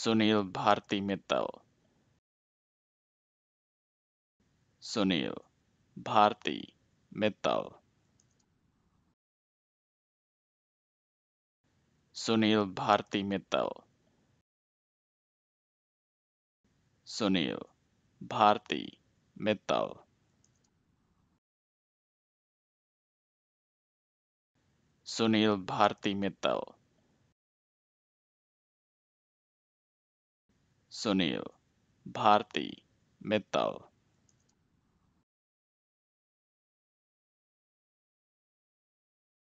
Sunil Bharti Mittal Sunil Bharti Mittal Sunil Bharti Mittal Sunil Bharti Mittal Sunil Bharti Mittal Sunil Bharti Mittal